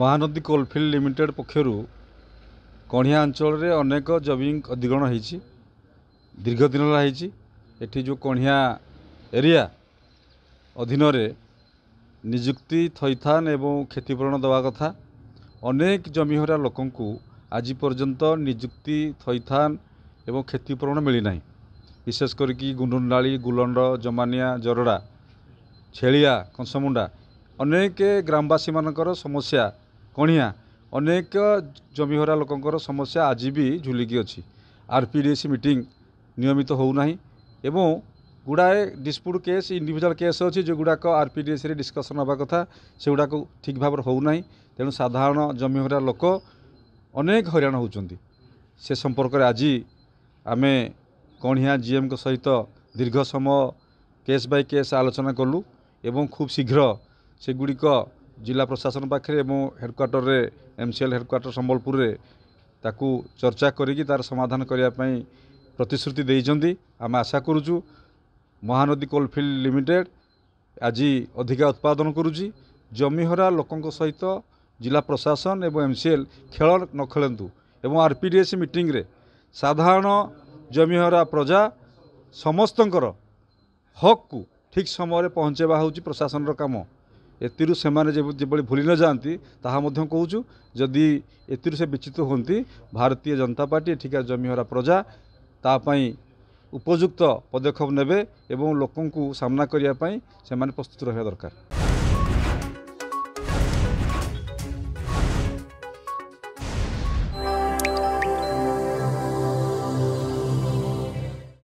Mahanadi coalfield limited ପକ୍ଷରୁ କଣିହା ଅଞ୍ଚଳରେ ଅନେକ ଜମି ଅଧିଗ୍ରହଣ ହୋଇଛି ଦୀର୍ଘ ଦିନ ହେଲା ହୋଇଛି ଏଠି ଯେଉଁ କଣିହା ଏରିଆ ଅଧୀନରେ ନିଯୁକ୍ତି ଥଇଥାନ ଏବଂ କ୍ଷତିପୂରଣ ଦେବା କଥା ଅନେକ ଜମିହରା ଲୋକଙ୍କୁ ଆଜି ପର୍ଯ୍ୟନ୍ତ ନିଯୁକ୍ତି ଥଇଥାନ ଏବଂ କ୍ଷତିପୂରଣ ମିଳିନାହିଁ ବିଶେଷ କରିକି ଗୁଣ୍ଡୁଣ୍ଡାଳି ଗୁଲଣ୍ଡ ଜମାନିଆ ଜରଡ଼ା ଛେଳିଆ କଂସମୁଣ୍ଡା ଅନେକ ଗ୍ରାମବାସୀମାନଙ୍କର ସମସ୍ୟା କଣିହାଁ ଅନେକ ଜମିହରା ଲୋକଙ୍କର ସମସ୍ୟା ଆଜି ବି ଝୁଲିକି ଅଛି R P D S meeting ନିୟମିତ ହେଉନାହିଁ ଏବଂ ଗୁଡ଼ାଏ ଡିସ୍ପ୍ୟୁଟ୍ କେସ୍ ଇଣ୍ଡିଭିଜୁଆଲ୍ କେସ୍ ଅଛି ଯେଉଁଗୁଡ଼ାକ ଆର୍ ପି ଡ଼ି ଏସ୍ରେ ଡିସ୍କସନ୍ ହେବା କଥା ସେଗୁଡ଼ାକ ଠିକ୍ ଭାବରେ ହେଉନାହିଁ ତେଣୁ ସାଧାରଣ ଜମିହରା ଲୋକ ଅନେକ ହଇରାଣ ହେଉଛନ୍ତି ସେ ସମ୍ପର୍କରେ ଆଜି ଆମେ କଣିହାଁ ଜିଏମ୍ଙ୍କ ସହିତ ଦୀର୍ଘ ସମୟ କେସ୍ ବାଇ କେସ୍ ଆଲୋଚନା କଲୁ ଏବଂ ଖୁବ୍ ଶୀଘ୍ର ସେଗୁଡ଼ିକ ଜିଲ୍ଲା ପ୍ରଶାସନ ପାଖରେ ଏବଂ ହେଡ଼କ୍ୱାର୍ଟରରେ ଏମ୍ ସି ଏଲ୍ ହେଡ଼କ୍ୱାର୍ଟର ସମ୍ବଲପୁରରେ ତାକୁ ଚର୍ଚ୍ଚା କରିକି ତା'ର ସମାଧାନ କରିବା ପାଇଁ ପ୍ରତିଶ୍ରୁତି ଦେଇଛନ୍ତି ଆମେ ଆଶା କରୁଛୁ ମହାନଦୀ କୋଲଫିଲ୍ଡ ଲିମିଟେଡ଼ ଆଜି ଅଧିକା ଉତ୍ପାଦନ କରୁଛି ଜମିହରା ଲୋକଙ୍କ ସହିତ ଜିଲ୍ଲା ପ୍ରଶାସନ ଏବଂ ଏମ୍ ସି ଏଲ୍ ଖେଳ ନ ଖେଳନ୍ତୁ ଏବଂ ଆର୍ ପି ଡି ଏସ୍ ମିଟିଂରେ ସାଧାରଣ ଜମିହରା ପ୍ରଜା ସମସ୍ତଙ୍କର ହକ୍କୁ ଠିକ୍ ସମୟରେ ପହଞ୍ଚାଇବା ହେଉଛି ପ୍ରଶାସନର କାମ ଏଥିରୁ ସେମାନେ ଯେଭଳି ଭୁଲି ନଯାଆନ୍ତି ତାହା ମଧ୍ୟ କହୁଛୁ ଯଦି ଏଥିରୁ ସେ ବିଚିତ ହୁଅନ୍ତି ଭାରତୀୟ ଜନତା ପାର୍ଟି ଏଠିକାର ଜମିହରା ପ୍ରଜା ତା ପାଇଁ ଉପଯୁକ୍ତ ପଦକ୍ଷେପ ନେବେ ଏବଂ ଲୋକଙ୍କୁ ସାମ୍ନା କରିବା ପାଇଁ ସେମାନେ ପ୍ରସ୍ତୁତ ରହିବା ଦରକାର